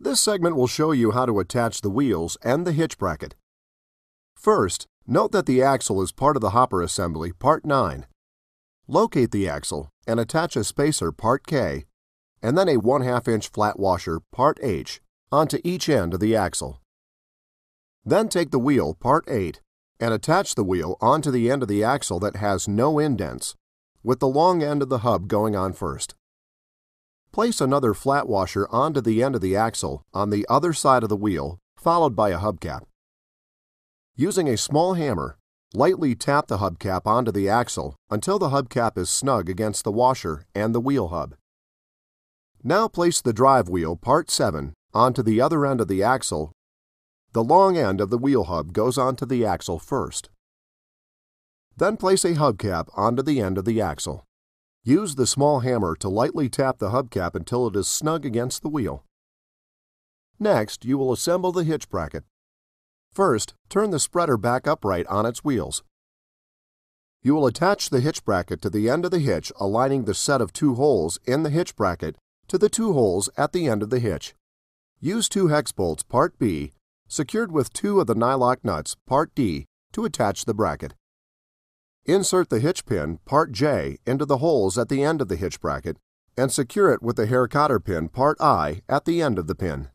This segment will show you how to attach the wheels and the hitch bracket. First, note that the axle is part of the hopper assembly, Part 9. Locate the axle and attach a spacer, Part K, and then a 1 2 inch flat washer, Part H, onto each end of the axle. Then take the wheel, Part 8, and attach the wheel onto the end of the axle that has no indents, with the long end of the hub going on first. Place another flat washer onto the end of the axle on the other side of the wheel, followed by a hubcap. Using a small hammer, lightly tap the hubcap onto the axle until the hubcap is snug against the washer and the wheel hub. Now place the drive wheel, part 7, onto the other end of the axle. The long end of the wheel hub goes onto the axle first. Then place a hubcap onto the end of the axle. Use the small hammer to lightly tap the hubcap until it is snug against the wheel. Next, you will assemble the hitch bracket. First, turn the spreader back upright on its wheels. You will attach the hitch bracket to the end of the hitch, aligning the set of two holes in the hitch bracket to the two holes at the end of the hitch. Use two hex bolts, Part B, secured with two of the nylock nuts, Part D, to attach the bracket. Insert the hitch pin, part J, into the holes at the end of the hitch bracket and secure it with the hair cotter pin, part I, at the end of the pin.